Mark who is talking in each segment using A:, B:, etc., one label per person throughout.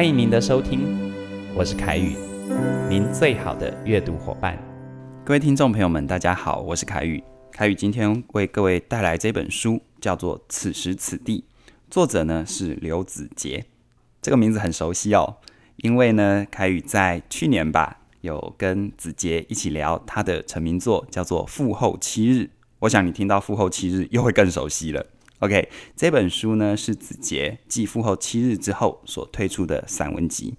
A: 欢迎您的收听，我是凯宇，您最好的阅读伙伴。各位听众朋友们，大家好，我是凯宇。凯宇今天为各位带来这本书，叫做《此时此地》，作者呢是刘子杰。这个名字很熟悉哦，因为呢，凯宇在去年吧，有跟子杰一起聊他的成名作，叫做《复后七日》。我想你听到《复后七日》又会更熟悉了。OK，这本书呢是子杰继父后七日之后所推出的散文集，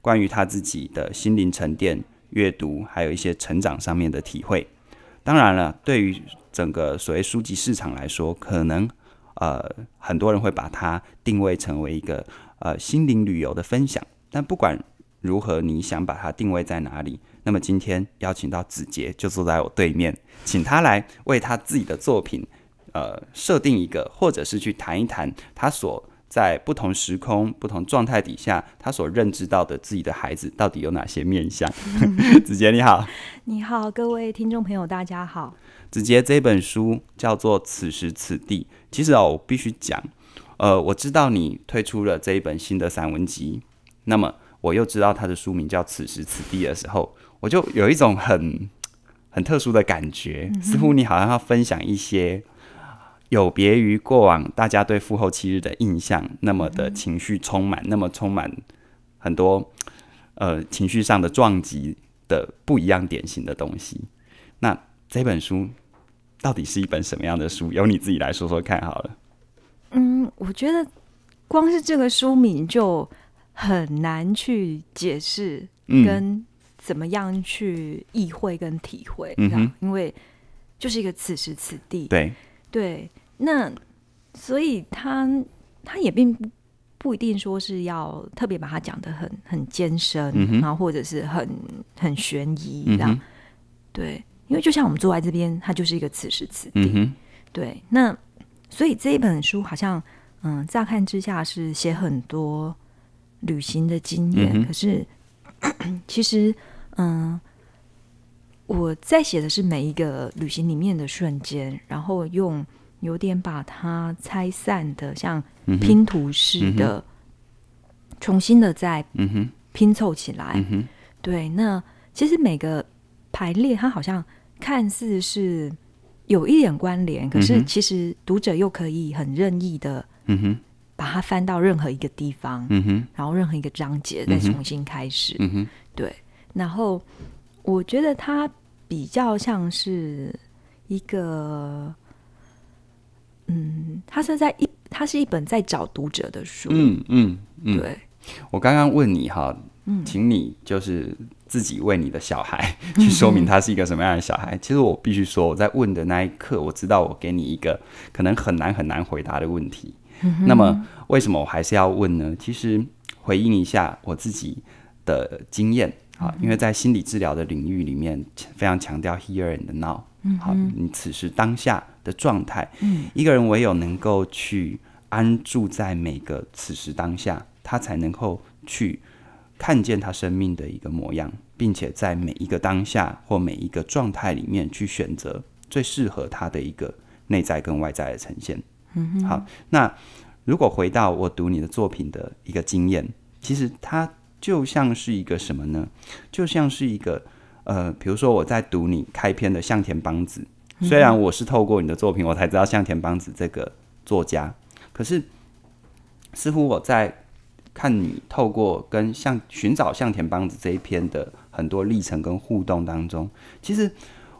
A: 关于他自己的心灵沉淀、阅读，还有一些成长上面的体会。当然了，对于整个所谓书籍市场来说，可能呃很多人会把它定位成为一个呃心灵旅游的分享。但不管如何，你想把它定位在哪里，那么今天邀请到子杰就坐在我对面，请他来为他自己的作品。呃，设定一个，或者是去谈一谈他所在不同时空、不同状态底下，他所认知到的自己的孩子到底有哪些面相。子杰你好，
B: 你好，各位听众朋友，大家好。
A: 子杰这本书叫做《此时此地》。其实哦，我必须讲，呃，我知道你推出了这一本新的散文集，那么我又知道他的书名叫《此时此地》的时候，我就有一种很很特殊的感觉，似乎你好像要分享一些。有别于过往大家对复后七日的印象，那么的情绪充满，那么充满很多呃情绪上的撞击的不一样典型的东西。那这本书到底是一本什么样的书？由你自己来说说看好了。
B: 嗯，我觉得光是这个书名就很难去解释，跟怎么样去意会跟体会，嗯因为就是一个此时此地，对对。那，所以他他也并不不一定说是要特别把它讲的很很艰深，然后或者是很很悬疑，这样对，因为就像我们坐在这边，它就是一个此时此地。对，那所以这一本书好像，嗯，乍看之下是写很多旅行的经验，可是 其实，嗯，我在写的是每一个旅行里面的瞬间，然后用。有点把它拆散的，像拼图式的，重新的再拼凑起来。对，那其实每个排列，它好像看似是有一点关联，可是其实读者又可以很任意的，把它翻到任何一个地方，然后任何一个章节再重新开始。对，然后我觉得它比较像是一个。嗯，他是在一，他是一本在找读者的书。嗯
A: 嗯，对。我刚刚问你哈，请你就是自己为你的小孩 去说明他是一个什么样的小孩。其实我必须说，我在问的那一刻，我知道我给你一个可能很难很难回答的问题。那么为什么我还是要问呢？其实回应一下我自己的经验啊，因为在心理治疗的领域里面，非常强调 hear and know。好，你此时当下的状态，一个人唯有能够去安住在每个此时当下，他才能够去看见他生命的一个模样，并且在每一个当下或每一个状态里面去选择最适合他的一个内在跟外在的呈现。嗯，好，那如果回到我读你的作品的一个经验，其实它就像是一个什么呢？就像是一个。呃，比如说我在读你开篇的向田邦子，虽然我是透过你的作品，我才知道向田邦子这个作家，可是似乎我在看你透过跟向寻找向田邦子这一篇的很多历程跟互动当中，其实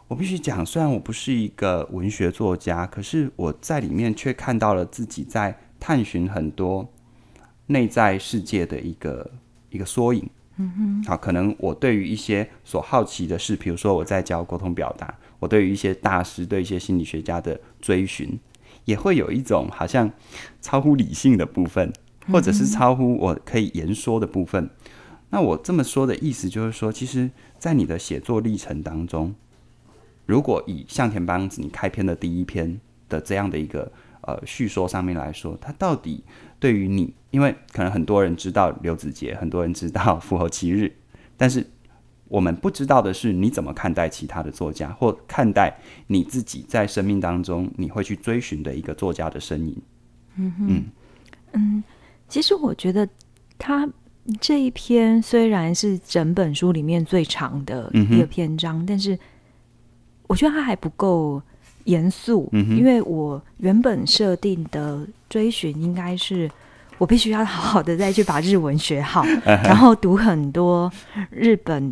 A: 我必须讲，虽然我不是一个文学作家，可是我在里面却看到了自己在探寻很多内在世界的一个一个缩影。嗯好，可能我对于一些所好奇的事，比如说我在教沟通表达，我对于一些大师、对一些心理学家的追寻，也会有一种好像超乎理性的部分，或者是超乎我可以言说的部分。那我这么说的意思就是说，其实，在你的写作历程当中，如果以向田邦子你开篇的第一篇的这样的一个。呃，叙说上面来说，他到底对于你，因为可能很多人知道刘子杰，很多人知道复合七日，但是我们不知道的是，你怎么看待其他的作家，或看待你自己在生命当中你会去追寻的一个作家的身影？嗯嗯
B: 嗯，其实我觉得他这一篇虽然是整本书里面最长的一个篇章，但是我觉得他还不够。严肃，因为我原本设定的追寻应该是，我必须要好好的再去把日文学好，然后读很多日本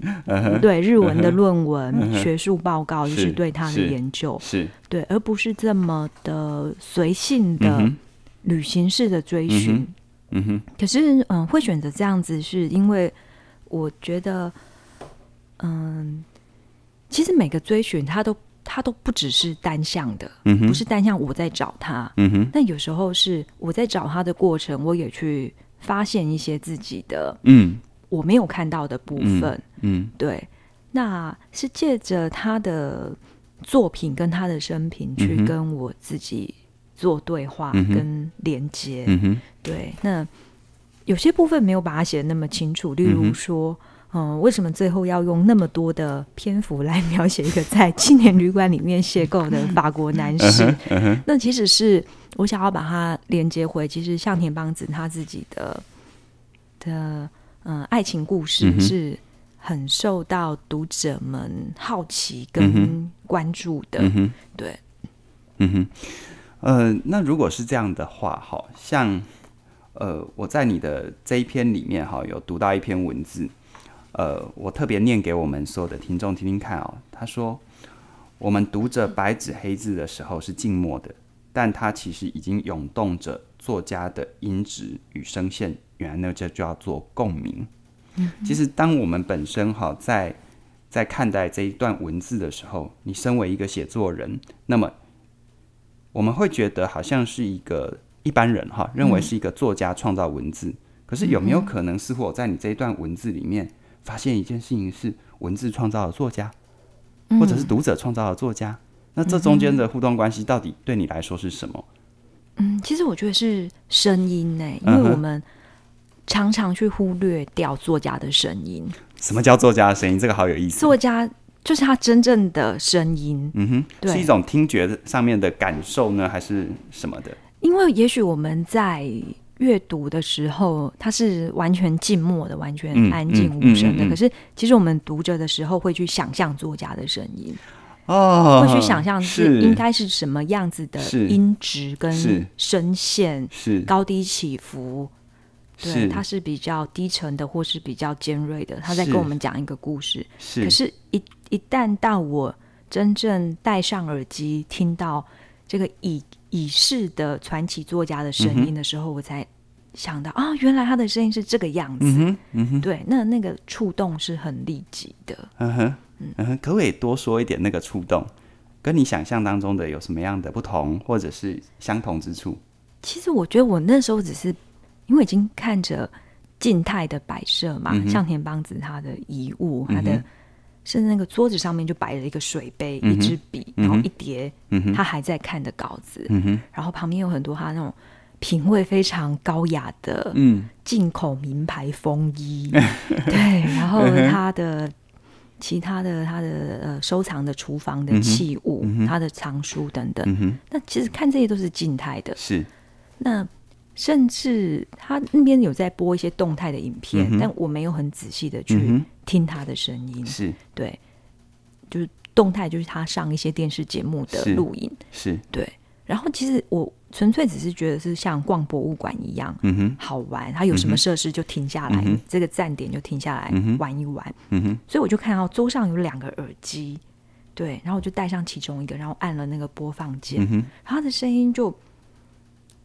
B: 对日文的论文、学术报告，就是对它的研究，是对，而不是这么的随性的旅行式的追寻。嗯可是嗯，会选择这样子，是因为我觉得，嗯，其实每个追寻它都。他都不只是单向的，不是单向我在找他。嗯那有时候是我在找他的过程，我也去发现一些自己的，嗯，我没有看到的部分。嗯，对，那是借着他的作品跟他的生平去跟我自己做对话跟连接。嗯对，那有些部分没有把它写的那么清楚，例如说。嗯，为什么最后要用那么多的篇幅来描写一个在青年旅馆里面邂逅的法国男士？那其实是我想要把它连接回，其实向田邦子他自己的的嗯爱情故事是很受到读者们好奇跟关注的。
A: 对，嗯哼，呃，那如果是这样的话，好像呃，我在你的这一篇里面哈，有读到一篇文字。呃，我特别念给我们所有的听众听听看哦。他说，我们读着白纸黑字的时候是静默的，但他其实已经涌动着作家的音质与声线。原来呢，这就叫做共鸣。其实当我们本身哈在在看待这一段文字的时候，你身为一个写作人，那么我们会觉得好像是一个一般人哈，认为是一个作家创造文字。可是有没有可能，似乎我在你这一段文字里面？发现一件事情是文字创造的作家，或者是读者创造的作家，
B: 那这中间
A: 的互动关系到底对你来说是什么？
B: 嗯，其实我觉得是声音呢，因为我们常常去忽略掉作家的声音。
A: 什么叫作家的声音？这个好有意思。
B: 作家就是他真正的声音。
A: 嗯哼，是一种听觉上面的感受呢，还是什么的？
B: 因为也许我们在。阅读的时候，它是完全静默的，完全安静无声的。可是，其实我们读着的时候，会去想象作家的声音，
A: 哦，会去想象是应该
B: 是什么样子的音质跟声线，是高低起伏。对，它是比较低沉的，或是比较尖锐的，他在跟我们讲一个故事。可是，一一旦到我真正戴上耳机听到。这个已已逝的传奇作家的声音的时候，我才想到啊，原来他的声音是这个样子。嗯对，那那个触动是很立即
A: 的。嗯哼，嗯哼，可不可以多说一点那个触动，跟你想象当中的有什么样的不同，或者是相同之处？
B: 其实我觉得我那时候只是因为已经看着静态的摆设嘛，向田邦子他的遗物，他的。甚至那个桌子上面就摆了一个水杯、一支笔，然后一叠他还在看的稿子，然后旁边有很多他那种品味非常高雅的进口名牌风
A: 衣，对，然后他
B: 的其他的他的呃收藏的厨房的器物、他的藏书等等，那其实看这些都是静态的，是那。甚至他那边有在播一些动态的影片，但我没有很仔细的去听他的声音。是对，就是动态就是他上一些电视节目的录影。是对，然后其实我纯粹只是觉得是像逛博物馆一样，嗯哼，好玩。他有什么设施就停下来，这个站点就停下来玩一玩。嗯哼，所以我就看到桌上有两个耳机，对，然后我就带上其中一个，然后按了那个播放键，然后他的声音就。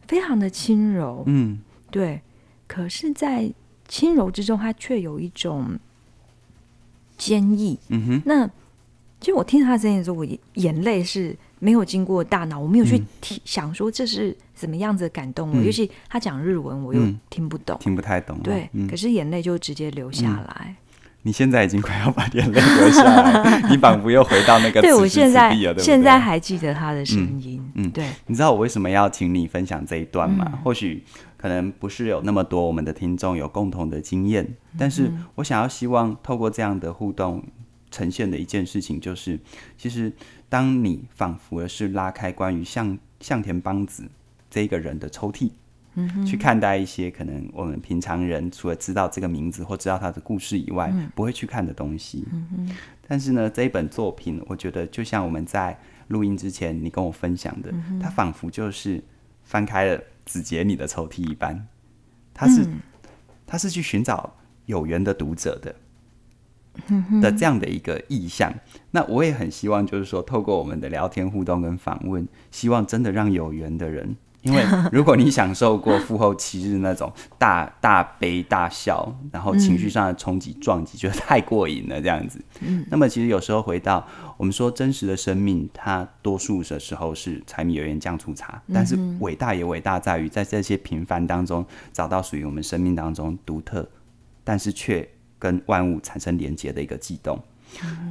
B: 非常的轻柔，嗯，对。可是，在轻柔之中，它却有一种坚毅。嗯哼，那其实我听他的声音的时候，我眼泪是没有经过大脑，我没有去想说这是什么样子的感动。尤其他讲日文，我又听不懂，
A: 听不太懂。对，可是
B: 眼泪就直接流下来。
A: 你现在已经快要把眼泪流下来你仿佛又回到那个。对我现在现在
B: 还记得他的声
A: 音，嗯，对。你知道我为什么要请你分享这一段吗？或许可能不是有那么多我们的听众有共同的经验，但是我想要希望透过这样的互动呈现的一件事情，就是其实当你仿佛是拉开关于向向田邦子这个人的抽屉。去看待一些可能我们平常人除了知道这个名字或知道他的故事以外不会去看的东西。嗯但是呢，这一本作品，我觉得就像我们在录音之前你跟我分享的，它仿佛就是翻开了子杰你的抽屉一般。他是他是去寻找有缘的读者的的这样的一个意向。那我也很希望，就是说透过我们的聊天互动跟访问，希望真的让有缘的人。因为如果你享受过复后七日那种大 大悲大笑，然后情绪上的冲击撞击，觉得太过瘾了这样子。嗯，那么其实有时候回到我们说真实的生命，它多数的时候是柴米油盐酱醋茶，但是伟大也伟大在于在这些平凡当中找到属于我们生命当中独特，但是却跟万物产生连结的一个悸动。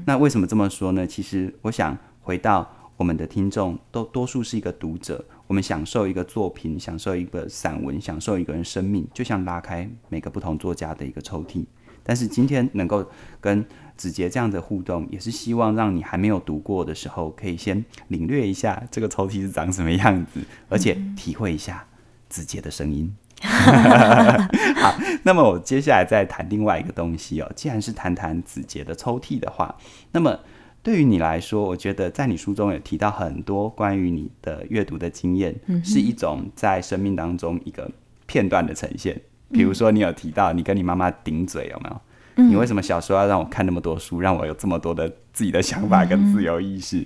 A: 那为什么这么说呢？其实我想回到我们的听众，都多数是一个读者。我们享受一个作品，享受一个散文，享受一个人生命，就像拉开每个不同作家的一个抽屉。但是今天能够跟子杰这样的互动，也是希望让你还没有读过的时候，可以先领略一下这个抽屉是长什么样子，而且体会一下子杰的声音。好，那么我接下来再谈另外一个东西哦。既然是谈谈子杰的抽屉的话，那么。对于你来说，我觉得在你书中有提到很多关于你的阅读的经验，是一种在生命当中一个片段的呈现。比如说，你有提到你跟你妈妈顶嘴，有没有？你为什么小时候要让我看那么多书，让我有这么多的自己的想法跟自由意识？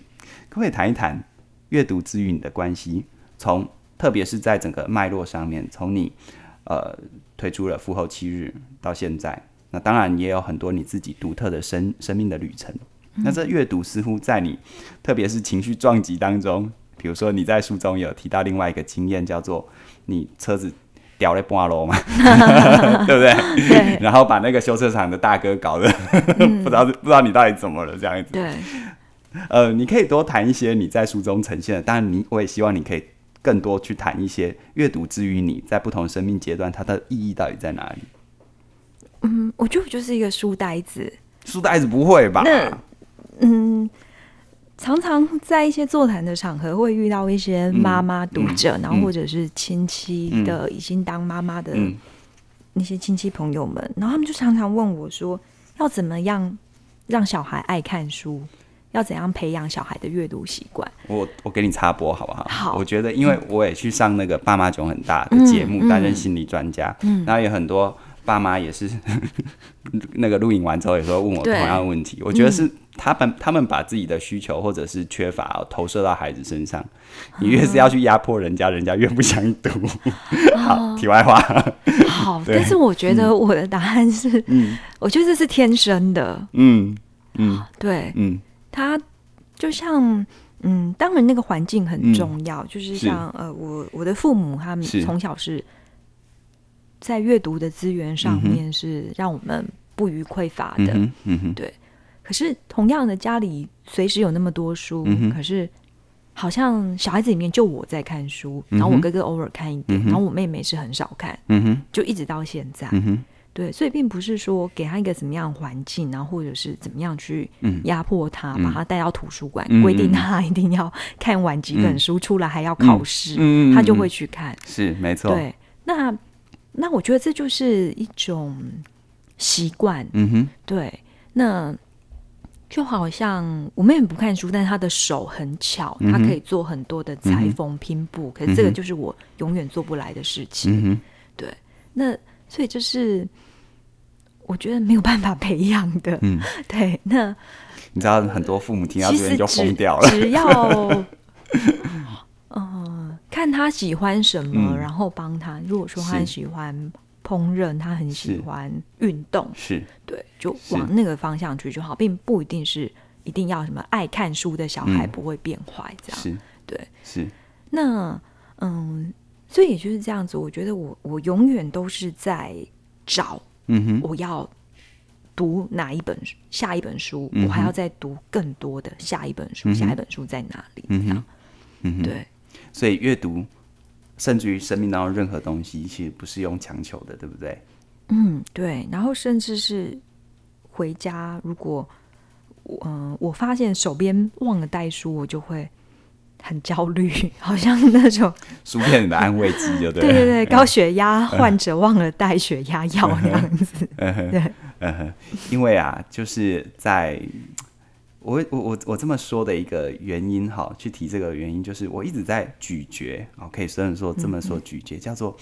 A: 可不可以谈一谈阅读之与你的关系？从特别是在整个脉络上面，从你呃推出了《复后七日》到现在，那当然也有很多你自己独特的生生命的旅程。那这阅读似乎在你，特别是情绪撞击当中，比如说你在书中有提到另外一个经验，叫做你车子掉了半路嘛，对不对？对。然后把那个修车厂的大哥搞得 不知道不知道你到底怎么了这样子。对。呃，你可以多谈一些你在书中呈现的，当然你我也希望你可以更多去谈一些阅读之于你在不同生命阶段它的意义到底在哪里。
B: 嗯，我觉得我就是一个书呆子。
A: 书呆子不会吧？那。
B: 嗯，常常在一些座谈的场合会遇到一些妈妈读者，然后或者是亲戚的已经当妈妈的那些亲戚朋友们，然后他们就常常问我说，要怎么样让小孩爱看书，要怎样培养小孩的阅读习惯？
A: 我我给你插播好不好？好，我觉得因为我也去上那个《爸妈囧很大》的节目，担任心理专家，然后有很多。爸妈也是，那个录影完之后也说问我同样的问题。我觉得是他们他们把自己的需求或者是缺乏投射到孩子身上，你越是要去压迫人家人家越不想读。好，题外话。好，但是我
B: 觉得我的答案是，嗯，我觉得这是天生的。
A: 嗯嗯，
B: 对，嗯，他就像，嗯，当然那个环境很重要，就是像呃，我我的父母他们从小是。在阅读的资源上面是让我们不予匮乏的，对。可是同样的，家里随时有那么多书，可是好像小孩子里面就我在看书，然后我哥哥偶尔看一点，然后我妹妹是很少看，就一直到现在，对。所以并不是说给他一个怎么样环境，然后或者是怎么样去压迫他，把他带到图书馆，规定他一定要看完几本书，出来还要考试，他就会去看。
A: 是没错，对。
B: 那那我觉得这就是一种习惯，嗯哼，对。那就好像我妹妹不看书，但是她的手很巧，她可以做很多的裁缝拼布，可是这个就是我永远做不来的事情，嗯对。那所以就是我觉得没有办法培养的，嗯，对。那
A: 你知道很多父母听到这些就疯掉了，只要
B: 嗯。看他喜欢什么，然后帮他。如果说他喜欢烹饪，他很喜欢运动，是对，就往那个方向去就好，并不一定是一定要什么爱看书的小孩不会变坏这样。是，对，是。那嗯，所以也就是这样子。我觉得我我永远都是在找，嗯哼，我要读哪一本下一本书，我还要再读更多的下一本书，下一本书在哪里？嗯
A: 哼，对。所以阅读，甚至于生命当中任何东西，其实不是用强求的，对不对？
B: 嗯，对。然后甚至是回家，如果我嗯，我发现手边忘了带书，我就会很焦虑，好
A: 像那种书片里的安慰剂，就对。对对对，高血压患
B: 者忘了带血压药那样子。对，
A: 嗯哼，因为啊，就是在。我我我我这么说的一个原因哈，去提这个原因就是我一直在咀嚼，哦，可以虽然说这么说咀嚼，叫做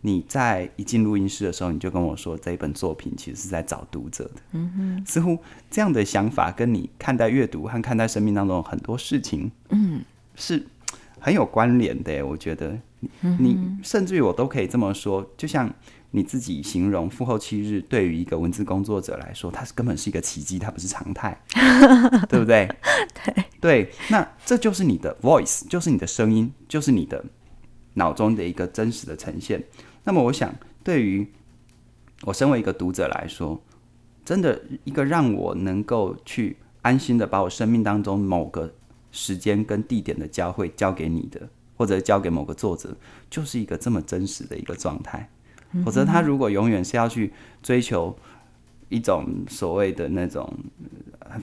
A: 你在一进录音室的时候，你就跟我说这一本作品其实是在找读者的，嗯哼，似乎这样的想法跟你看待阅读和看待生命当中很多事情，嗯，是。很有关联的，我觉得你，甚至于我都可以这么说。就像你自己形容，复后七日对于一个文字工作者来说，它是根本是一个奇迹，它不是常态，对不对？对，那这就是你的 voice，就是你的声音，就是你的脑中的一个真实的呈现。那么，我想对于我身为一个读者来说，真的一个让我能够去安心的把我生命当中某个。时间跟地点的交汇交给你的，或者交给某个作者，就是一个这么真实的一个状态。否则，他如果永远是要去追求一种所谓的那种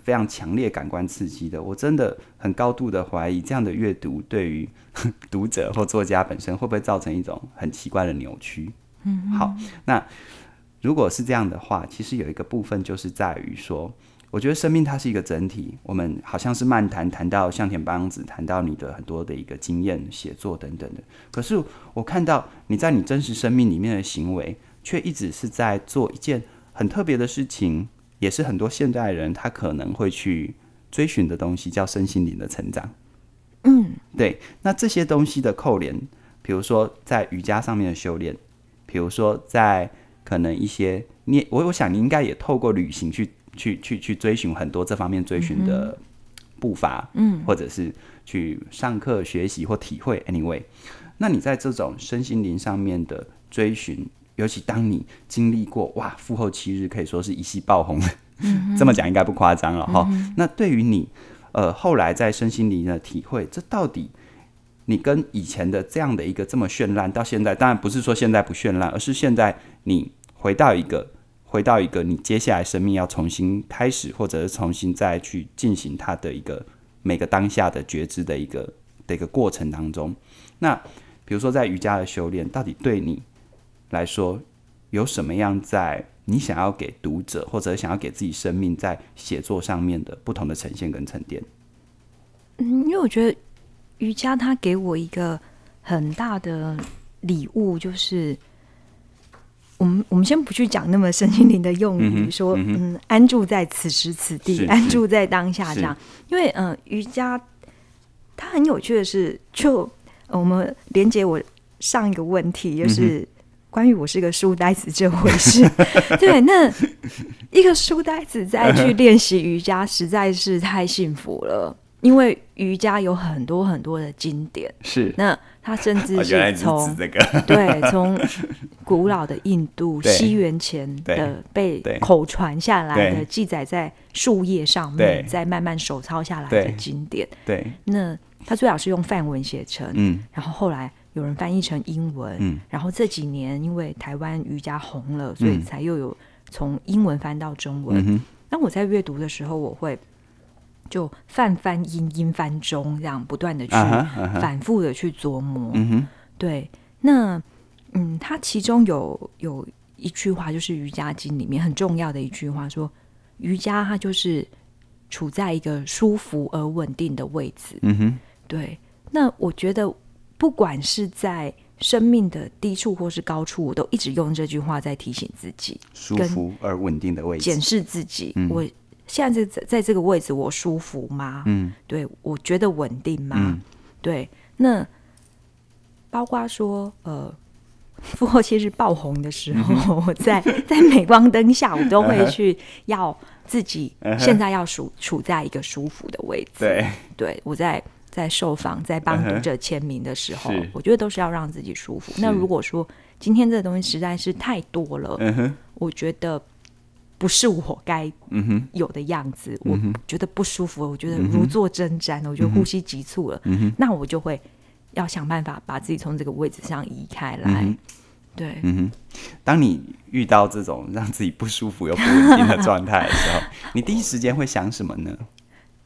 A: 非常强烈感官刺激的，我真的很高度的怀疑，这样的阅读对于 读者或作家本身会不会造成一种很奇怪的扭曲？嗯，好，那如果是这样的话，其实有一个部分就是在于说。我觉得生命它是一个整体。我们好像是漫谈谈到向田邦子，谈到你的很多的一个经验、写作等等的。可是我看到你在你真实生命里面的行为，却一直是在做一件很特别的事情，也是很多现代人他可能会去追寻的东西，叫身心灵的成长。嗯，对。那这些东西的扣连，比如说在瑜伽上面的修炼，比如说在可能一些念我，我想你应该也透过旅行去。去去去追寻很多这方面追寻的步伐，嗯，或者是去上课学习或体会。Anyway，那你在这种身心灵上面的追寻，尤其当你经历过哇，复后七日可以说是一夕爆红，这么讲应该不夸张了哈。那对于你呃后来在身心灵的体会，这到底你跟以前的这样的一个这么绚烂，到现在当然不是说现在不绚烂，而是现在你回到一个。回到一个你接下来生命要重新开始，或者是重新再去进行它的一个每个当下的觉知的一个的一个过程当中。那比如说在瑜伽的修炼，到底对你来说有什么样在你想要给读者，或者想要给自己生命在写作上面的不同的呈现跟沉淀？
B: 嗯，因为我觉得瑜伽它给我一个很大的礼物，就是。我们我们先不去讲那么身心灵的用语，说嗯安住在此时此地，安住在当下这样，因为嗯瑜伽它很有趣的是，就我们连接我上一个问题，就是关于我是个书呆子这回事，对，那一个书呆子再去练习瑜伽实在是太幸福了，因为瑜伽有很多很多的经典，是那。他甚至是从这个对，从古老的印度西元前的被口传下来的，记载在树叶上面，再慢慢手抄下来的经典。对，那他最好是用梵文写成，嗯，然后后来有人翻译成英文，嗯，然后这几年因为台湾瑜伽红了，所以才又有从英文翻到中文。那我在阅读的时候，我会。就翻翻音音翻中，这样不断的去反复的去琢磨。嗯对。那嗯，它其中有有一句话，就是瑜伽经里面很重要的一句话，说瑜伽它就是处在一个舒服而稳定的位置。嗯对。那我觉得不管是在生命的低处或是高处，我都一直用这句话在提醒自己，舒服
A: 而稳定的位置，检视自己。我。
B: 现在在在这个位置我舒服吗？嗯，对，我觉得稳定吗？对，那包括说呃，复 活其是爆红的时候，我在 在镁光灯下，我都会去要自己现在要处处在一个舒服的位置。对，对我在在受访、在帮读者签名的时候，我觉得都是要让自己舒服。那如果说今天这东西实在是太多了，我觉得。不是我该有的样子，我觉得不舒服，我觉得如坐针毡，我觉得呼吸急促了。那我就会要想办法把自己从这个位置上移开来。对，
A: 当你遇到这种让自己不舒服又不稳定的状态的时候，你第一时间会想什么呢？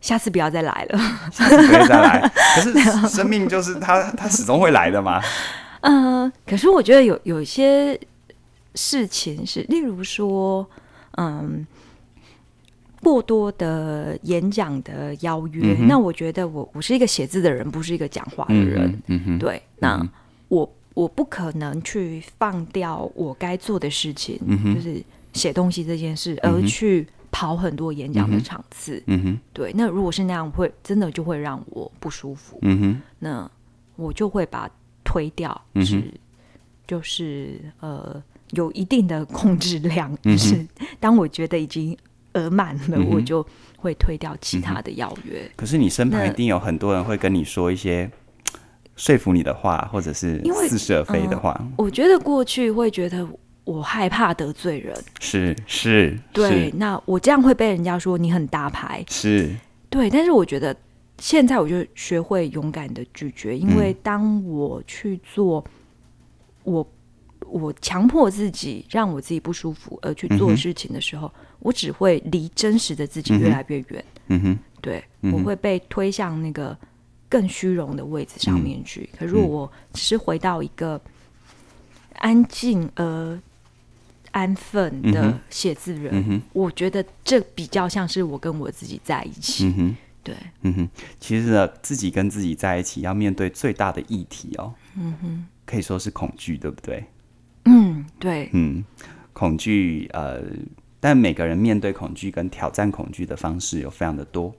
B: 下次不要再来了，下次不要再来。
A: 可是生命就是它，它始终会来的嘛。
B: 嗯，可是我觉得有有一些事情是，例如说。嗯，过多的演讲的邀约，那我觉得我我是一个写字的人，不是一个讲话的
A: 人。
B: 对，那我我不可能去放掉我该做的事情，就是写东西这件事，而去跑很多演讲的场次。嗯对。那如果是那样，会真的就会让我不舒服。嗯那我就会把推掉。嗯就是呃。有一定的控制量，就是当我觉得已经额满了，我就会推掉其他的邀约。可
A: 是你身旁一定有很多人会跟你说一些说服你的话，或者是似是而非的话。
B: 我觉得过去会觉得我害怕得罪人，
A: 是是，对。
B: 那我这样会被人家说你很大牌，是，对。但是我觉得现在我就学会勇敢的拒绝，因为当我去做我。我强迫自己让我自己不舒服而去做事情的时候，我只会离真实的自己越来越远。嗯哼，对我会被推向那个更虚荣的位置上面去。可是我是回到一个安静而安分的写字人，我觉得这比较像是我跟我自己在一起。嗯
A: 对，嗯哼，其实呢，自己跟自己在一起要面对最大的议题哦，嗯哼，可以说是恐惧，对不对？
B: 嗯，对，
A: 嗯，恐惧，呃，但每个人面对恐惧跟挑战恐惧的方式有非常的多。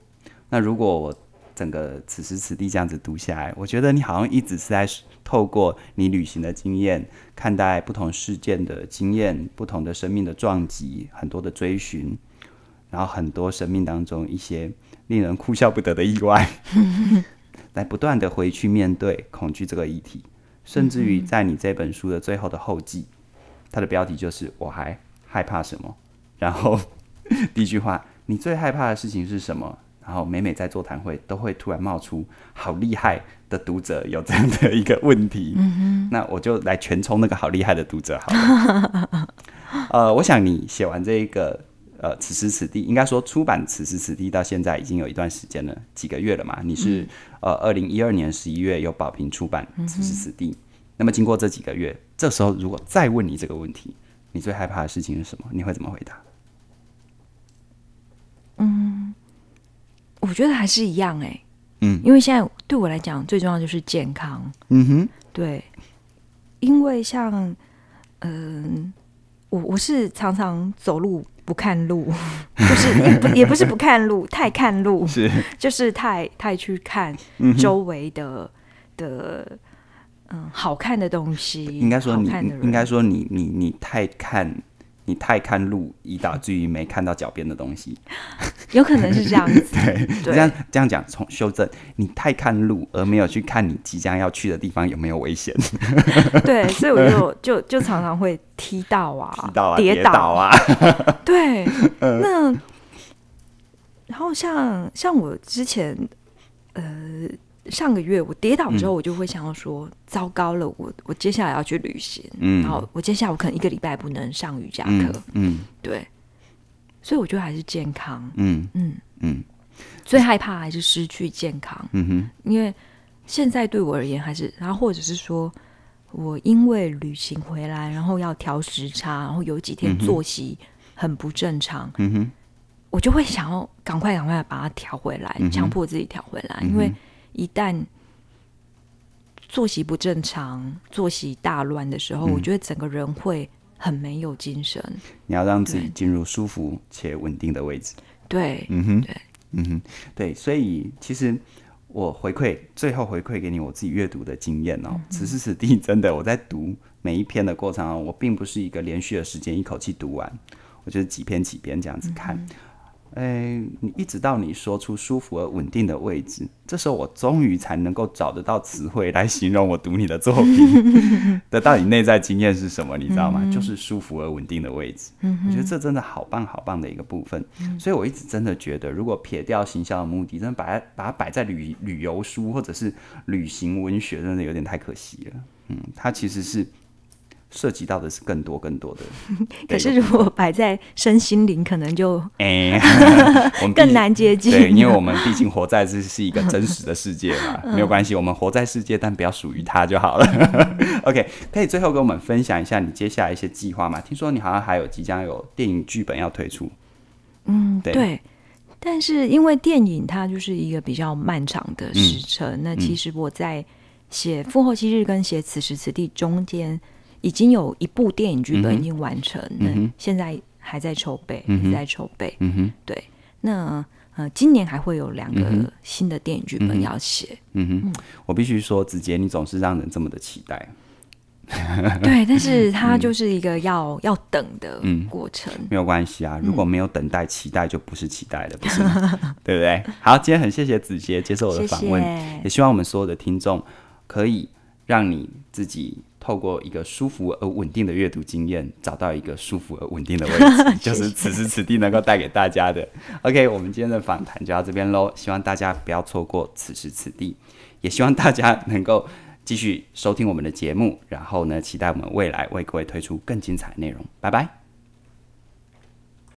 A: 那如果我整个此时此地这样子读下来，我觉得你好像一直是在透过你旅行的经验，看待不同事件的经验，不同的生命的撞击，很多的追寻，然后很多生命当中一些令人哭笑不得的意外，来 不断的回去面对恐惧这个议题。甚至于在你这本书的最后的后记，它的标题就是“我还害怕什么？”然后第一句话，“你最害怕的事情是什么？”然后每每在座谈会都会突然冒出好厉害的读者有这样的一个问题。嗯那我就来全冲那个好厉害的读者好了。呃，我想你写完这一个。呃，此时此地应该说出版，此时此地到现在已经有一段时间了，几个月了嘛？你是呃，二零一二年十一月由保平出版《此时此地》，那么经过这几个月，这时候如果再问你这个问题，你最害怕的事情是什么？你会怎么回答？嗯，
B: 我觉得还是一样哎，嗯，因为现在对我来讲最重要就是健康，嗯哼，对，因为像嗯。我是常常走路不看路，就是也不也不是不看路，太看路是，就是太太去看周围的的嗯好看的东西。应该说你，应该
A: 说你，你你太看。你太看路，以至于没看到脚边的东西，
B: 有可能是这样子。对，
A: 这样这样讲，从修正，你太看路，而没有去看你即将要去的地方有没有危险。对，所以我就
B: 就就常常会踢到啊，跌倒啊，
A: 对。那
B: 然后像像我之前，呃。上个月我跌倒之后，我就会想要说糟糕了，我我接下来要去旅行，然后我接下来我可能一个礼拜不能上瑜伽课，嗯，对，所以我觉得还是健康，嗯嗯嗯，最害怕还是失去健康，嗯哼，因为现在对我而言还是，然后或者是说我因为旅行回来，然后要调时差，然后有几天作息很不正常，嗯哼，我就会想要赶快赶快把它调回来，强迫自己调回来，因为。一旦作息不正常、作息大乱的时候，我觉得整个人会很没有精
A: 神。你要让自己进入舒服且稳定的位置。对，嗯哼，对，嗯哼，对。所以，其实我回馈最后回馈给你我自己阅读的经验哦。此时此地，真的我在读每一篇的过程，我并不是一个连续的时间一口气读完，我就是几篇几篇这样子看。哎，你一直到你说出舒服而稳定的位置，这时候我终于才能够找得到词汇来形容我读你的作品 的到底内在经验是什么，你知道吗？就是舒服而稳定的位置。我觉得这真的好棒好棒的一个部分。所以我一直真的觉得，如果撇掉行销的目的，真的把它把它摆在旅旅游书或者是旅行文学，真的有点太可惜了。嗯，它其实是。涉及到的是更多更多的，
B: 可是如果摆在身心灵，可能就
A: 更难接近。因为我们毕竟活在是是一个真实的世界嘛，没有关系，我们活在世界，但不要属于它就好了。OK，可以最后跟我们分享一下你接下来一些计划吗？听说你好像还有即将有电影剧本要推出，嗯，对。
B: 但是因为电影它就是一个比较漫长的时程，那其实我在写《复后期日》跟写《此时此地》中间。已经有一部电影剧本已经完成，嗯，现在还在筹备，嗯，在筹备，嗯哼，对，那呃，今年还会有两个新的电影剧本要写，
A: 嗯哼，我必须说，子杰，你总是让人这么的期待，对，但是
B: 它就是一个要要等
A: 的过程，没有关系啊，如果没有等待期待，就不是期待了，不是，对不对？好，今天很谢谢子杰接受我的访问，也希望我们所有的听众可以让你。自己透过一个舒服而稳定的阅读经验，找到一个舒服而稳定的位置，就是此时此地能够带给大家的。OK，我们今天的访谈就到这边喽，希望大家不要错过此时此地，也希望大家能够继续收听我们的节目，然后呢，期待我们未来为各位推出更精彩内容。拜拜。